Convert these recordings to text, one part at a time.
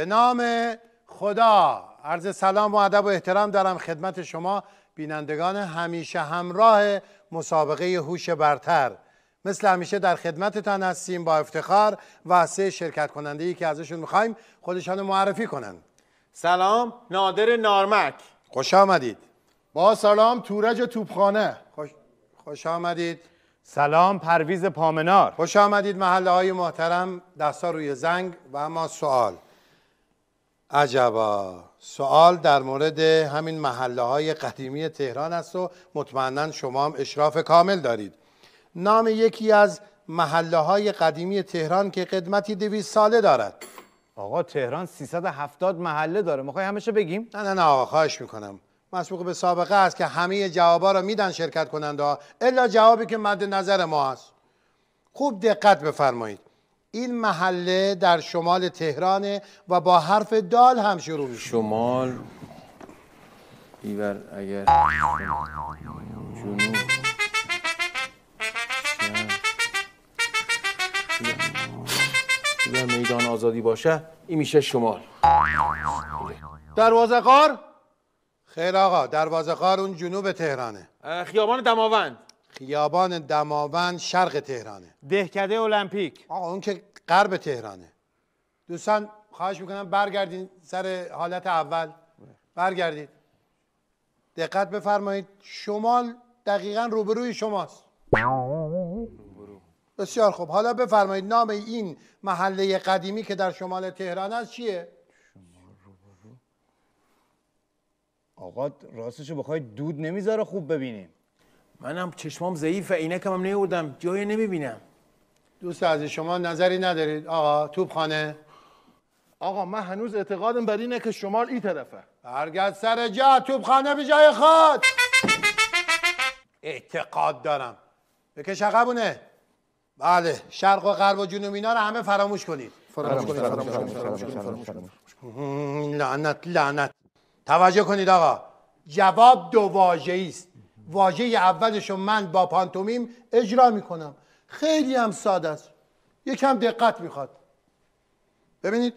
به نام خدا عرض سلام و ادب و احترام دارم خدمت شما بینندگان همیشه همراه مسابقه هوش برتر مثل همیشه در خدمتتان هستیم با افتخار و شرکت کننده ای که ازشون میخوایم خودشان معرفی کنند سلام نادر نارمک خوش آمدید با سلام تورج توپخانه خوش, خوش آمدید سلام پرویز پامنار خوش آمدید محله های محترم دستا روی زنگ و اما سوال عجبا سوال در مورد همین محله های قدیمی تهران است و مطمئنا شما هم اشراف کامل دارید نام یکی از محله های قدیمی تهران که قدمتی دویست ساله دارد آقا تهران 370 محله داره میخوای شو بگیم نه نه نه آقا خواهش میکنم مسبوق به سابقه است که همه جوابا را میدن شرکت کننده الا جوابی که مد نظر ما است خوب دقت بفرمایید این محله در شمال تهرانه و با حرف دال هم شروع میشه شمال ایور اگر جنوب میدان آزادی باشه این میشه شمال دروازه خیر آقا دروازه اون جنوب تهرانه خیابان دماوند خیابان دماوند شرق تهرانه دهکده المپیک آقا اون که غرب تهرانه دوستان خواهش میکنم برگردین سر حالت اول برگردید دقت بفرمایید شمال دقیقا روبروی شماست بسیار خوب حالا بفرمایید نام این محله قدیمی که در شمال تهران است چیه؟ آقا راستشو بخواید دود نمیذاره خوب ببینیم منم چشمام ضعیفه کم هم نیوردم جایی نمیبینم دوست عزیز شما نظری ندارید آقا توبخانه آقا من هنوز اعتقادم بر اینه که شمال این طرفه برگرد سر جا توبخانه به جای خود اعتقاد دارم بکش عقبونه بله شرق و غرب و جنوب اینا رو همه فراموش کنید فراموش کنید فراموش کنید لعنت لعنت توجه کنید آقا جواب دو واژه‌ای است واژه اولش رو من با پانتومیم اجرا میکنم خیلی هم ساده است یکم دقت میخواد ببینید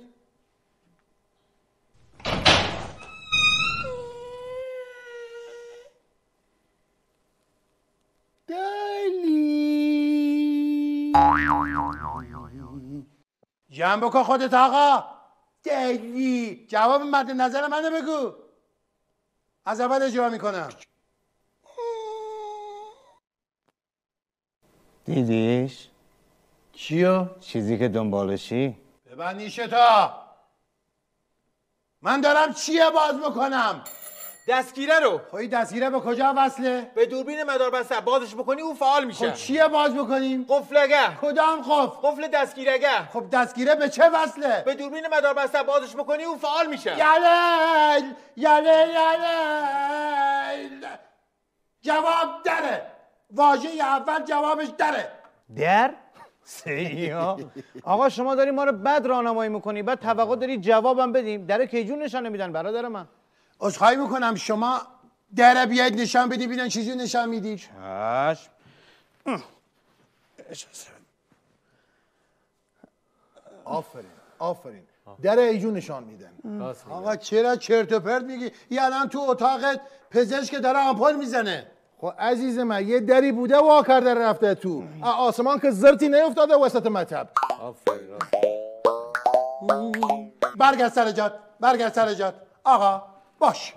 دلی جمع بکن خودت آقا دلی جواب مد نظر منو بگو از اول اجرا میکنم دیدیش؟ چیو؟ چیزی که دنبالشی؟ ببندیش تا! من دارم چیه باز بکنم دستگیره رو خب دستگیره به کجا وصله به دوربین مدار بسته بازش بکنی او فعال میشه خب چیه باز بکنیم قفلگه کدام قفل قفل دستگیرگه خب دستگیره به چه وصله به دوربین مدار بازش بکنی او فعال میشه یلیل یلیل یلیل جواب داره واژه اول جوابش دره در؟ سیو آقا شما داری ما رو بد راهنمایی میکنی بعد توقع داری جوابم بدیم در کیجون نشان نمیدن برادر من عذرخواهی میکنم شما در بیاید نشان بدی ببینن چیزی نشان میدی چش آفرین آفرین در ایجون نشان میدن آقا چرا چرت و پرت میگی یعنی تو اتاقت پزشک داره آمپول میزنه خب عزیز من یه دری بوده وا کرده رفته تو آسمان که زرتی نیفتاده وسط مطب برگرد سر جاد برگرد سر آقا باش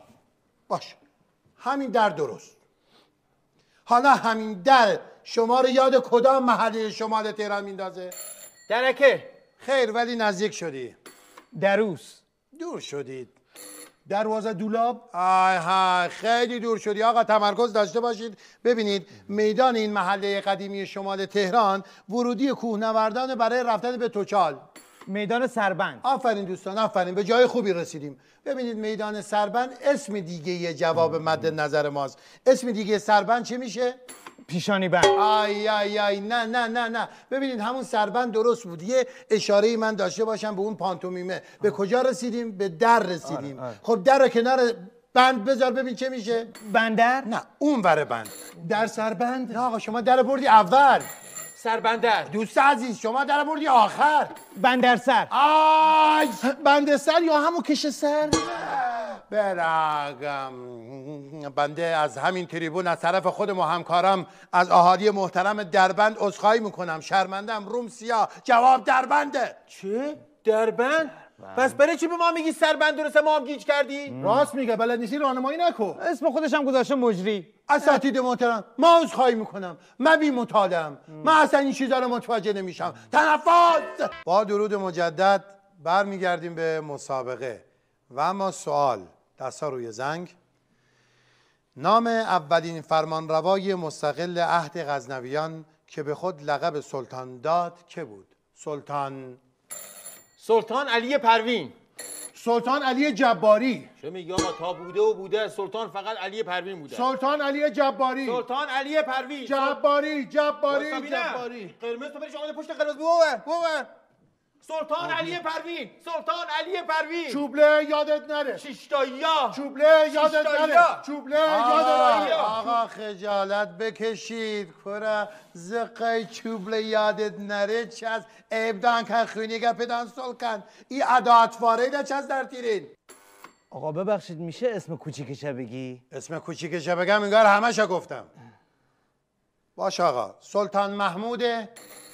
باش همین در درست حالا همین در شما رو یاد کدام محله شمال تهران میندازه درکه خیر ولی نزدیک شدی دروس دور شدید دروازه دولاب آی خیلی دور شدی آقا تمرکز داشته باشید ببینید میدان این محله قدیمی شمال تهران ورودی کوهنوردان برای رفتن به توچال میدان سربند آفرین دوستان آفرین به جای خوبی رسیدیم ببینید میدان سربند اسم دیگه یه جواب مد نظر ماست اسم دیگه سربند چه میشه پیشانی بند آی آی آی نه نه نه نه ببینید همون سربند درست بود یه اشاره من داشته باشم به اون پانتومیمه به کجا رسیدیم به در رسیدیم آره، آره. خب در کنار بند بذار ببین چه میشه بندر نه اون بند در سربند نه آقا شما در بردی اول سربندر دوست عزیز شما در بردی آخر بندر سر آی بند سر یا همون کش سر برگم بنده از همین تریبون از طرف خودم و همکارم از اهالی محترم دربند عذرخواهی میکنم شرمندم روم سیاه جواب دربنده چه؟ دربند؟ پس برای چی به ما میگی سربند درسته ما هم گیج کردی؟ راست میگه بلد نیستی رانمایی نکن اسم خودشم هم گذاشته مجری اساتید محترم ما عذرخواهی میکنم من بی ما من اصلا این چیزا رو متوجه نمیشم تنفس با درود مجدد برمیگردیم به مسابقه و اما سوال دست روی زنگ نام اولین فرمانروای مستقل عهد غزنویان که به خود لقب سلطان داد که بود سلطان سلطان علی پروین سلطان علی جباری چه میگی آقا تا بوده و بوده سلطان فقط علی پروین بوده سلطان علی جباری سلطان علی پروین جباری جباری جباری قرمز تو برش پشت قرمز بوه بوه سلطان علی پروین سلطان علی پروین چوبله یادت نره شیشتایا چوبله یادت نره چوبله یادت نره آقا خجالت بکشید کرا زقای چوبله یادت نره چز ابدان که خونی گپدان سلکن ای عدات فاره چز در تیرین آقا ببخشید میشه اسم کوچیکشه بگی؟ اسم کوچیکشه بگم اینگار همه گفتم باش آقا سلطان محموده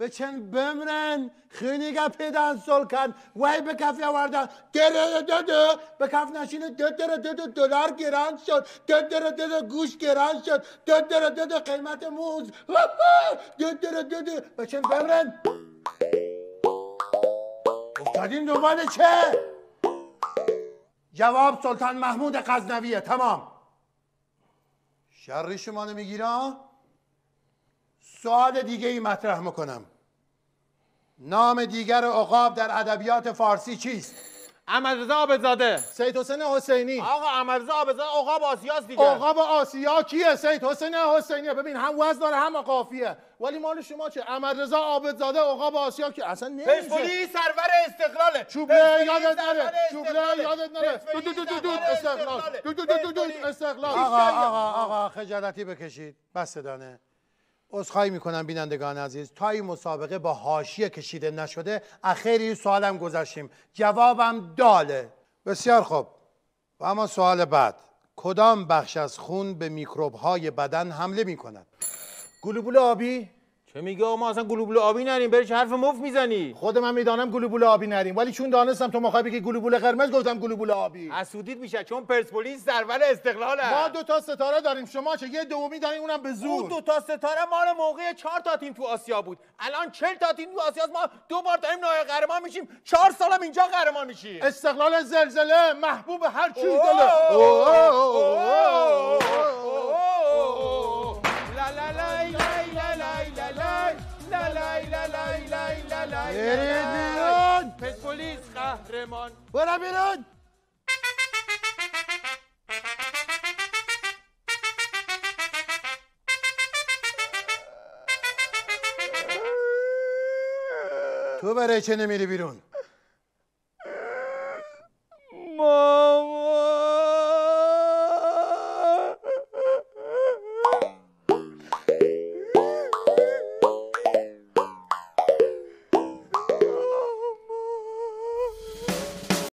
بچن بمرن گا پیدان سول کن وای به کف آوردن دره ده به کف نشین ده دره ده دلار گران شد ده دره ده گوش گران شد ده دره ده دو قیمت موز ده دره ده ده بچن بمرن افتادین دنبال چه؟ جواب سلطان محمود قزنویه تمام شرری شما نمیگیره سوال دیگه ای مطرح میکنم نام دیگر عقاب در ادبیات فارسی چیست امرزا بزاده سید حسین حسینی آقا امرزا بزاده عقاب آسیاس دیگه عقاب آسیا کیه سید حسین حسینی ببین هم وزن داره هم قافیه ولی مال شما چه امرزا عابدزاده عقاب آسیا که اصلا نمیشه پرسپولیس سرور استقلاله چوبله یادت نره چوبله یادت نره دو دو دو دو دو استقلال دو دو دو دو استقلال آقا آقا آقا خجالتی بکشید بس دانه عذرخواهی میکنم بینندگان عزیز تا این مسابقه با حاشیه کشیده نشده اخیری سوالم گذاشتیم جوابم داله بسیار خوب و اما سوال بعد کدام بخش از خون به میکروب های بدن حمله میکند گلوبول آبی چه میگه ما اصلا گلوبول آبی نریم برش حرف مفت میزنی خود من میدانم گلوبول آبی نریم ولی چون دانستم تو مخابی که گلوبول قرمز گفتم گلوبول آبی حسودیت میشه چون پرسپولیس سرور استقلاله ما دو تا ستاره داریم شما چه یه دومی دارین اونم به زور دو تا ستاره ما رو موقع چهار تا تیم تو آسیا بود الان 40 تا تیم تو آسیا ما دو بار داریم نایب قهرمان میشیم چهار سالم اینجا قهرمان میشیم استقلال زلزله محبوب هر چی دل برید بیرون قهرمان برو بیرون تو برای چه نمیری بیرون ما